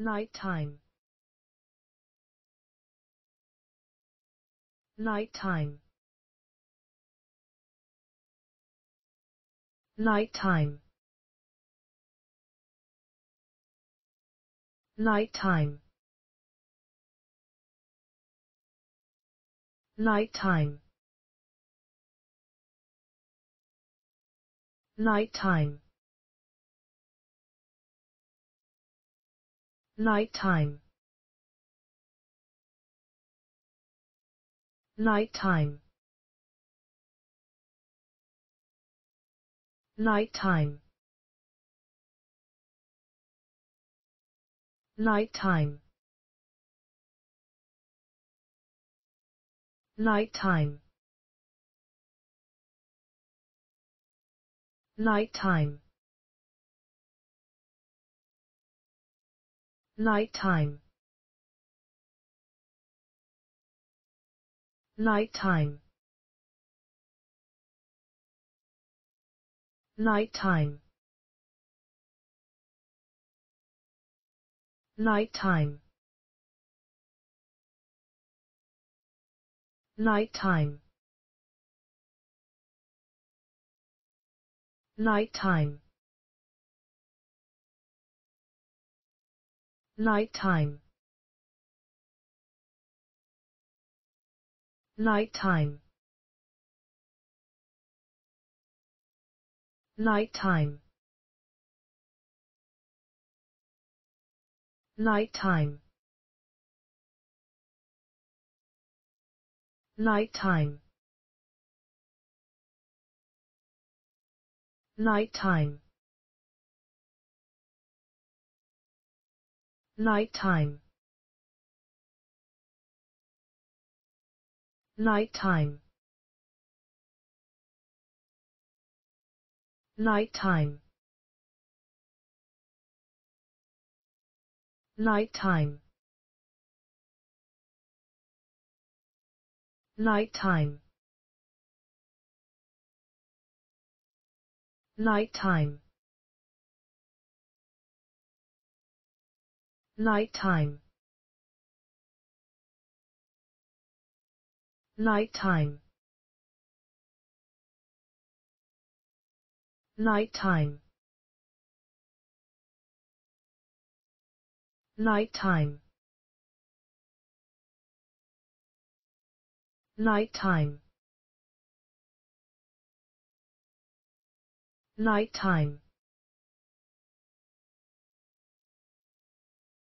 Light Light Light time. time. time. Light time. Nighttime. time. Nighttime. time. time. time. time. nighttime time. nighttime time. nighttime time. time. time. time. nighttime time. nighttime time. nighttime time. Light Light Light time. time. time. Light time. Nighttime. time. Nighttime. time. time. time. time. nighttime time. nighttime time. nighttime time. time. time. time. nighttime time. nighttime time. nighttime time.